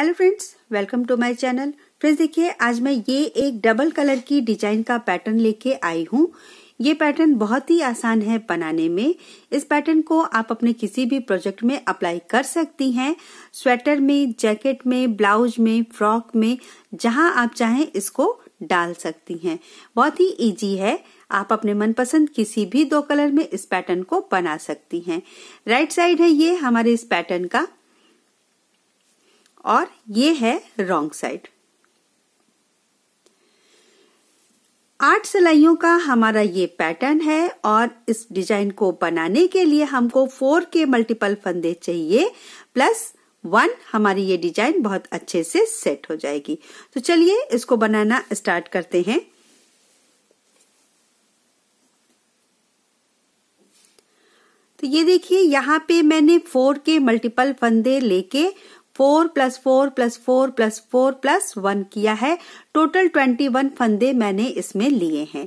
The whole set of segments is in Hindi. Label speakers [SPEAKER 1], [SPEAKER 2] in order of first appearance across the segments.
[SPEAKER 1] hello friends welcome to my channel friends देखिए आज मैं ये एक डबल कलर की डिजाइन का पैटर्न लेके आई हूँ ये पैटर्न बहुत ही आसान है बनाने में इस पैटर्न को आप अपने किसी भी प्रोजेक्ट में अप्लाई कर सकती हैं स्वेटर में जैकेट में ब्लाउज में फ्रॉक में जहाँ आप चाहें इसको डाल सकती हैं बहुत ही इजी है आप अपने मनपसंद किसी भी दो कलर में इस पैटर्न को बना सकती हैं राइट साइड है ये हमारे इस पैटर्न का और ये है रॉन्ग साइड आठ सिलाइयों का हमारा ये पैटर्न है और इस डिजाइन को बनाने के लिए हमको फोर के मल्टीपल फंदे चाहिए प्लस वन हमारी ये डिजाइन बहुत अच्छे से सेट हो जाएगी तो चलिए इसको बनाना स्टार्ट करते हैं तो ये देखिए यहाँ पे मैंने फोर के मल्टीपल फंदे लेके four plus four plus four plus four plus one किया है टोटल ट्वेंटी वन फंदे मैंने इसमें लिए हैं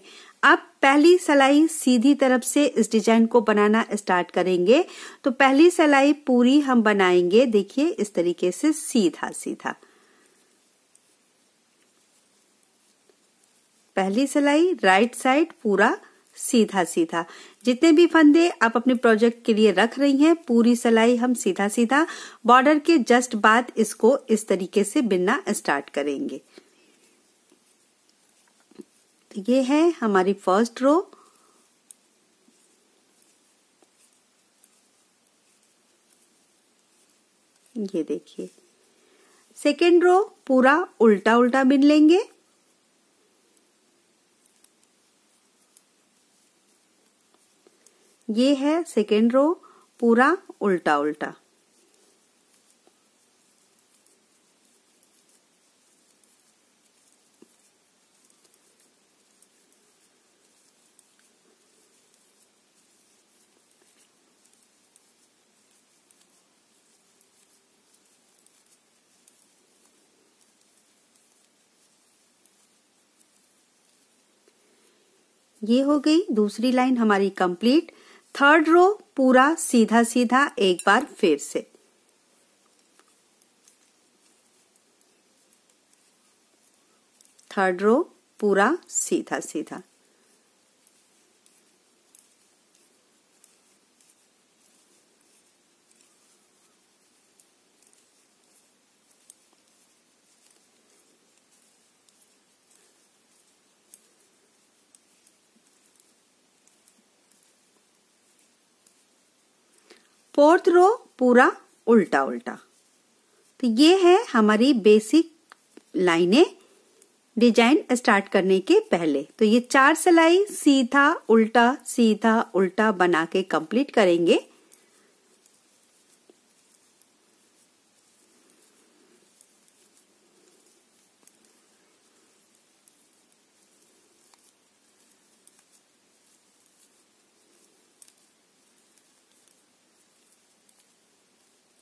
[SPEAKER 1] अब पहली सलाई सीधी तरफ से इस डिजाइन को बनाना स्टार्ट करेंगे तो पहली सलाई पूरी हम बनाएंगे देखिए इस तरीके से सीधा सीधा पहली सिलाई राइट साइड पूरा सीधा सीधा जितने भी फंदे आप अपने प्रोजेक्ट के लिए रख रही हैं पूरी सलाई हम सीधा सीधा बॉर्डर के जस्ट बाद इसको इस तरीके से बिनना स्टार्ट करेंगे तो ये है हमारी फर्स्ट रो ये देखिए सेकेंड रो पूरा उल्टा उल्टा बिन लेंगे ये है सेकेंड रो पूरा उल्टा उल्टा ये हो गई दूसरी लाइन हमारी कंप्लीट थर्ड रो पूरा सीधा सीधा एक बार फिर से थर्ड रो पूरा सीधा सीधा फोर्थ रो पूरा उल्टा उल्टा तो ये है हमारी बेसिक लाइनें डिजाइन स्टार्ट करने के पहले तो ये चार सिलाई सीधा उल्टा सीधा उल्टा बना के कंप्लीट करेंगे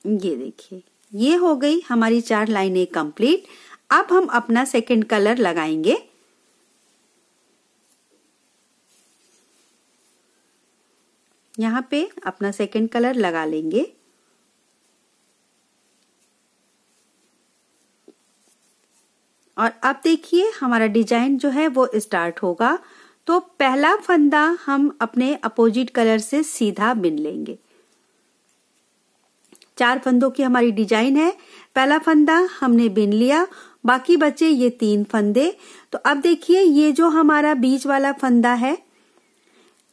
[SPEAKER 1] ये देखिए ये हो गई हमारी चार लाइनें कंप्लीट अब हम अपना सेकंड कलर लगाएंगे यहाँ पे अपना सेकंड कलर लगा लेंगे और अब देखिए हमारा डिजाइन जो है वो स्टार्ट होगा तो पहला फंदा हम अपने अपोजिट कलर से सीधा बिन लेंगे चार फंदों की हमारी डिजाइन है पहला फंदा हमने बिन लिया बाकी बचे ये तीन फंदे तो अब देखिए ये जो हमारा बीच वाला फंदा है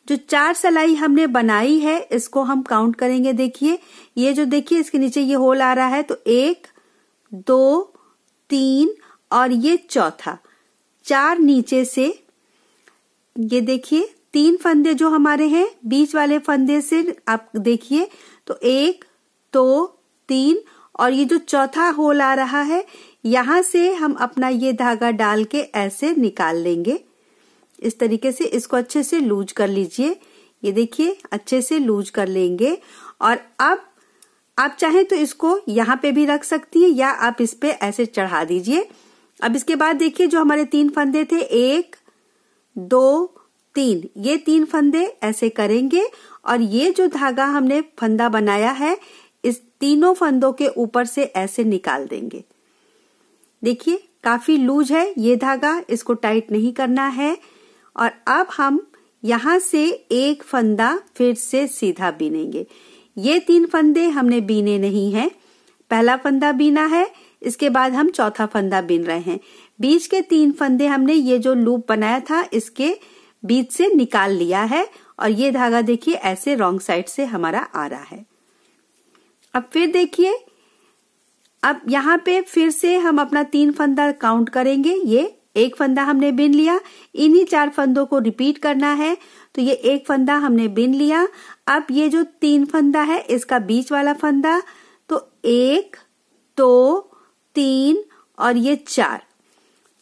[SPEAKER 1] जो चार सलाई हमने बनाई है इसको हम काउंट करेंगे देखिए ये जो देखिए इसके नीचे ये होल आ रहा है तो एक दो तीन और ये चौथा चार नीचे से ये देखिए तीन फंदे जो हमारे हैं बीच वाले फंदे से आप देखिए तो एक दो तीन और ये जो चौथा होल आ रहा है यहां से हम अपना ये धागा डाल के ऐसे निकाल लेंगे इस तरीके से इसको अच्छे से लूज कर लीजिए ये देखिए अच्छे से लूज कर लेंगे और अब आप चाहें तो इसको यहाँ पे भी रख सकती हैं या आप इस पे ऐसे चढ़ा दीजिए अब इसके बाद देखिए जो हमारे तीन फंदे थे एक दो तीन ये तीन फंदे ऐसे करेंगे और ये जो धागा हमने फंदा बनाया है तीनों फंदों के ऊपर से ऐसे निकाल देंगे देखिए काफी लूज है ये धागा इसको टाइट नहीं करना है और अब हम यहां से एक फंदा फिर से सीधा बीनेंगे ये तीन फंदे हमने बीने नहीं है पहला फंदा बीना है इसके बाद हम चौथा फंदा बीन रहे हैं बीच के तीन फंदे हमने ये जो लूप बनाया था इसके बीच से निकाल लिया है और ये धागा देखिए ऐसे रॉन्ग साइड से हमारा आ रहा है अब फिर देखिए अब यहाँ पे फिर से हम अपना तीन फंदा काउंट करेंगे ये एक फंदा हमने बिन लिया इन्हीं चार फंदों को रिपीट करना है तो ये एक फंदा हमने बिन लिया अब ये जो तीन फंदा है इसका बीच वाला फंदा तो एक दो तीन और ये चार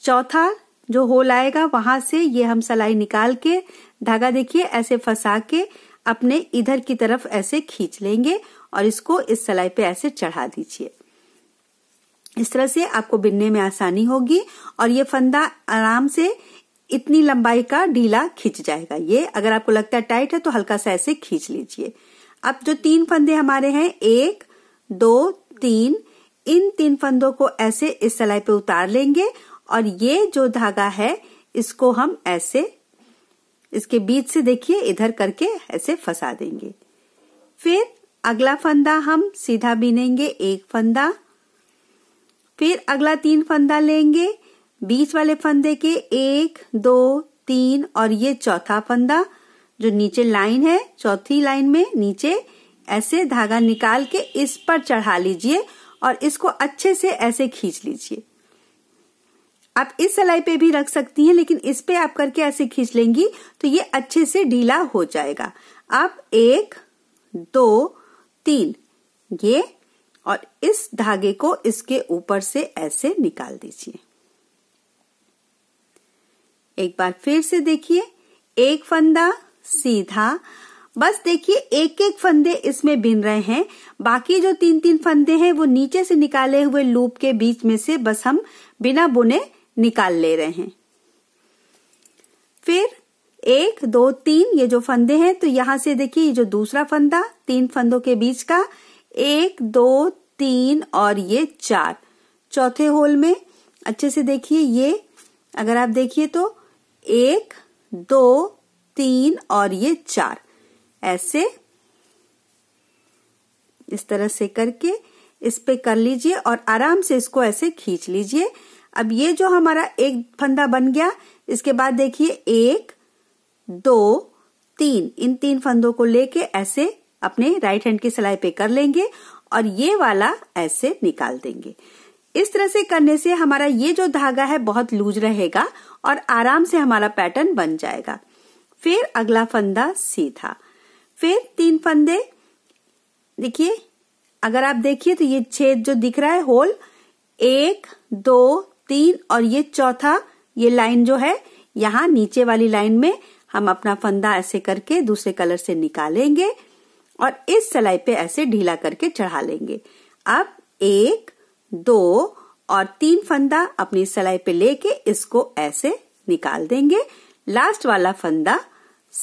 [SPEAKER 1] चौथा जो होल आएगा वहां से ये हम सलाई निकाल के धागा देखिए ऐसे फंसा के अपने इधर की तरफ ऐसे खींच लेंगे और इसको इस सलाई पे ऐसे चढ़ा दीजिए इस तरह से आपको बिनने में आसानी होगी और ये फंदा आराम से इतनी लंबाई का ढीला खींच जाएगा ये अगर आपको लगता है टाइट है तो हल्का सा ऐसे खींच लीजिए अब जो तीन फंदे हमारे हैं एक दो तीन इन तीन फंदों को ऐसे इस सलाई पे उतार लेंगे और ये जो धागा है इसको हम ऐसे इसके बीच से देखिए इधर करके ऐसे फंसा देंगे फिर अगला फंदा हम सीधा बिनेंगे एक फंदा फिर अगला तीन फंदा लेंगे बीच वाले फंदे के एक दो तीन और ये चौथा फंदा जो नीचे लाइन है चौथी लाइन में नीचे ऐसे धागा निकाल के इस पर चढ़ा लीजिए और इसको अच्छे से ऐसे खींच लीजिए आप इस सिलाई पे भी रख सकती हैं लेकिन इस पे आप करके ऐसे खींच लेंगी तो ये अच्छे से ढीला हो जाएगा आप एक दो तीन ये और इस धागे को इसके ऊपर से ऐसे निकाल दीजिए एक बार फिर से देखिए एक फंदा सीधा बस देखिए एक एक फंदे इसमें बिन रहे हैं बाकी जो तीन तीन फंदे हैं वो नीचे से निकाले हुए लूप के बीच में से बस हम बिना बुने निकाल ले रहे हैं फिर एक दो तीन ये जो फंदे हैं तो यहां से देखिए ये जो दूसरा फंदा तीन फंदों के बीच का एक दो तीन और ये चार चौथे होल में अच्छे से देखिए ये अगर आप देखिए तो एक दो तीन और ये चार ऐसे इस तरह से करके इस पे कर लीजिए और आराम से इसको ऐसे खींच लीजिए अब ये जो हमारा एक फंदा बन गया इसके बाद देखिए एक दो तीन इन तीन फंदों को लेके ऐसे अपने राइट हैंड की सिलाई पे कर लेंगे और ये वाला ऐसे निकाल देंगे इस तरह से करने से हमारा ये जो धागा है बहुत लूज रहेगा और आराम से हमारा पैटर्न बन जाएगा फिर अगला फंदा सीधा फिर तीन फंदे देखिए अगर आप देखिए तो ये छेद जो दिख रहा है होल एक दो तीन और ये चौथा ये लाइन जो है यहाँ नीचे वाली लाइन में हम अपना फंदा ऐसे करके दूसरे कलर से निकालेंगे और इस सिलाई पे ऐसे ढीला करके चढ़ा लेंगे अब एक दो और तीन फंदा अपनी सिलाई पे लेके इसको ऐसे निकाल देंगे लास्ट वाला फंदा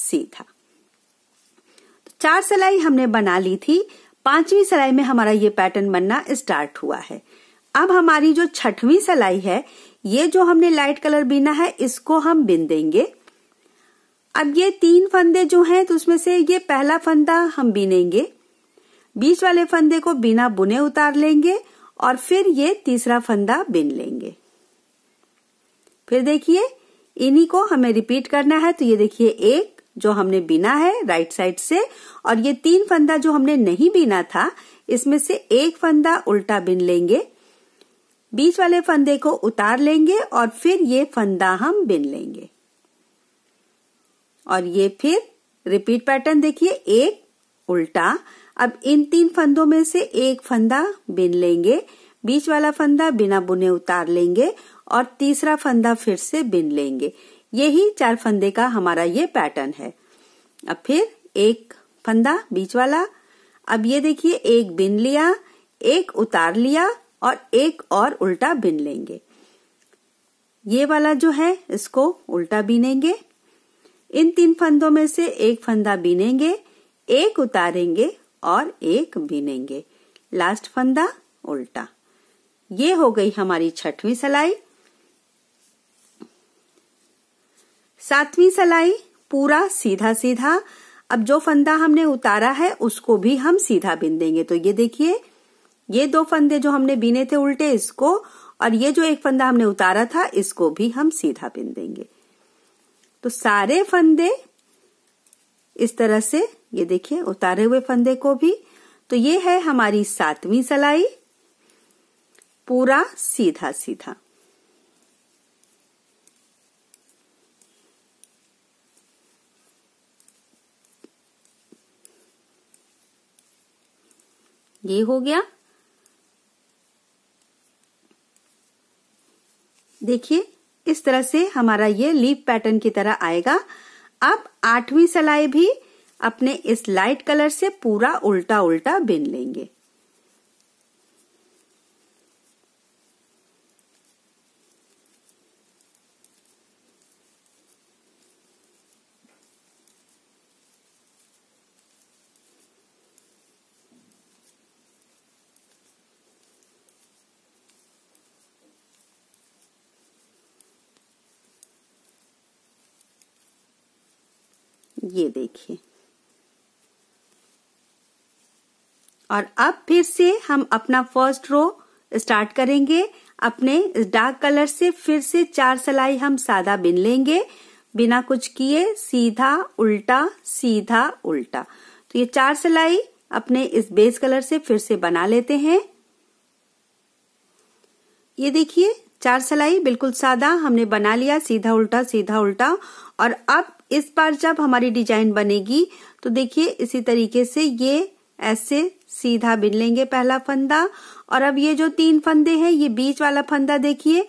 [SPEAKER 1] सीधा तो चार सिलाई हमने बना ली थी पांचवी सिलाई में हमारा ये पैटर्न बनना स्टार्ट हुआ है अब हमारी जो छठवीं सिलाई है ये जो हमने लाइट कलर बीना है इसको हम बिन देंगे अब ये तीन फंदे जो हैं तो उसमें से ये पहला फंदा हम बीनेंगे बीच वाले फंदे को बिना बुने उतार लेंगे और फिर ये तीसरा फंदा बिन लेंगे फिर देखिए इन्हीं को हमें रिपीट करना है तो ये देखिए एक जो हमने बिना है राइट साइड से और ये तीन फंदा जो हमने नहीं बिना था इसमें से एक फंदा उल्टा बिन लेंगे बीच वाले फंदे को उतार लेंगे और फिर ये फंदा हम बिन लेंगे और ये फिर रिपीट पैटर्न देखिए एक उल्टा अब इन तीन फंदों में से एक फंदा बिन लेंगे बीच वाला फंदा बिना बुने उतार लेंगे और तीसरा फंदा फिर से बिन लेंगे यही चार फंदे का हमारा ये पैटर्न है अब फिर एक फंदा बीच वाला अब ये देखिए एक बिन लिया एक उतार लिया और एक और उल्टा बिन लेंगे ये वाला जो है इसको उल्टा बीनेंगे इन तीन फंदों में से एक फंदा बीनेंगे एक उतारेंगे और एक बीनेंगे लास्ट फंदा उल्टा ये हो गई हमारी छठवीं सलाई सातवीं सलाई पूरा सीधा सीधा अब जो फंदा हमने उतारा है उसको भी हम सीधा बीन देंगे तो ये देखिए ये दो फंदे जो हमने बीने थे उल्टे इसको और ये जो एक फंदा हमने उतारा था इसको भी हम सीधा बीन देंगे तो सारे फंदे इस तरह से ये देखिए उतारे हुए फंदे को भी तो ये है हमारी सातवीं सलाई पूरा सीधा सीधा ये हो गया देखिए इस तरह से हमारा ये लीफ पैटर्न की तरह आएगा अब आठवीं सलाई भी अपने इस लाइट कलर से पूरा उल्टा उल्टा बिन लेंगे ये देखिए और अब फिर से हम अपना फर्स्ट रो स्टार्ट करेंगे अपने डार्क कलर से फिर से चार सलाई हम सादा बिन लेंगे बिना कुछ किए सीधा उल्टा सीधा उल्टा तो ये चार सिलाई अपने इस बेस कलर से फिर से बना लेते हैं ये देखिए चार सिलाई बिल्कुल सादा हमने बना लिया सीधा उल्टा सीधा उल्टा और अब इस बार जब हमारी डिजाइन बनेगी तो देखिए इसी तरीके से ये ऐसे सीधा बिन लेंगे पहला फंदा और अब ये जो तीन फंदे हैं ये बीच वाला फंदा देखिए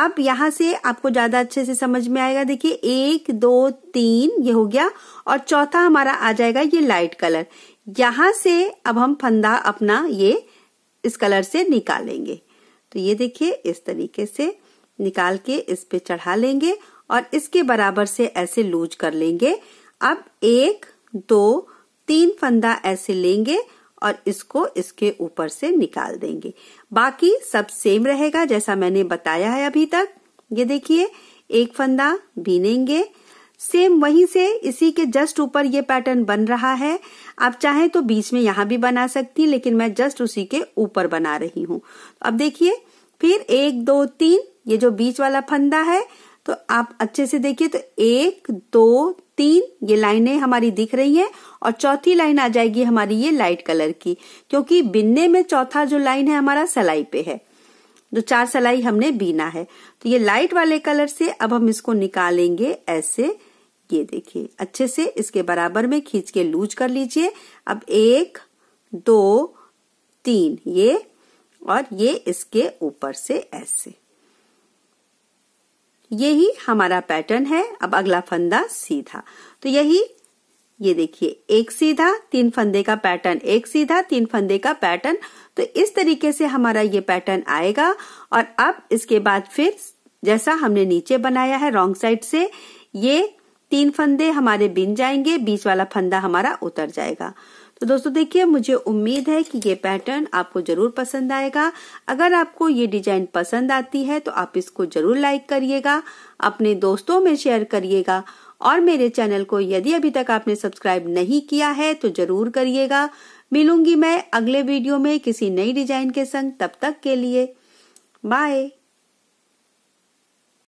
[SPEAKER 1] अब यहां से आपको ज्यादा अच्छे से समझ में आएगा देखिए एक दो तीन ये हो गया और चौथा हमारा आ जाएगा ये लाइट कलर यहां से अब हम फंदा अपना ये इस कलर से निकालेंगे तो ये देखिए इस तरीके से निकाल के इस पे चढ़ा लेंगे और इसके बराबर से ऐसे लूज कर लेंगे अब एक दो तीन फंदा ऐसे लेंगे और इसको इसके ऊपर से निकाल देंगे बाकी सब सेम रहेगा जैसा मैंने बताया है अभी तक ये देखिए एक फंदा बीनेंगे सेम वहीं से इसी के जस्ट ऊपर ये पैटर्न बन रहा है आप चाहें तो बीच में यहां भी बना सकती हैं लेकिन मैं जस्ट उसी के ऊपर बना रही हूँ अब देखिए फिर एक दो तीन ये जो बीच वाला फंदा है तो आप अच्छे से देखिए तो एक दो तीन ये लाइनें हमारी दिख रही है और चौथी लाइन आ जाएगी हमारी ये लाइट कलर की क्योंकि बिनने में चौथा जो लाइन है हमारा सलाई पे है जो चार सलाई हमने बीना है तो ये लाइट वाले कलर से अब हम इसको निकालेंगे ऐसे ये देखिए अच्छे से इसके बराबर में खींच के लूज कर लीजिए अब एक दो तीन ये और ये इसके ऊपर से ऐसे यही हमारा पैटर्न है अब अगला फंदा सीधा तो यही ये देखिए एक सीधा तीन फंदे का पैटर्न एक सीधा तीन फंदे का पैटर्न तो इस तरीके से हमारा ये पैटर्न आएगा और अब इसके बाद फिर जैसा हमने नीचे बनाया है रॉन्ग साइड से ये तीन फंदे हमारे बिन जाएंगे बीच वाला फंदा हमारा उतर जाएगा तो दोस्तों देखिए मुझे उम्मीद है कि ये पैटर्न आपको जरूर पसंद आएगा अगर आपको ये डिजाइन पसंद आती है तो आप इसको जरूर लाइक करिएगा अपने दोस्तों में शेयर करिएगा और मेरे चैनल को यदि अभी तक आपने सब्सक्राइब नहीं किया है तो जरूर करिएगा मिलूंगी मैं अगले वीडियो में किसी नई डिजाइन के संग तब तक के लिए बाय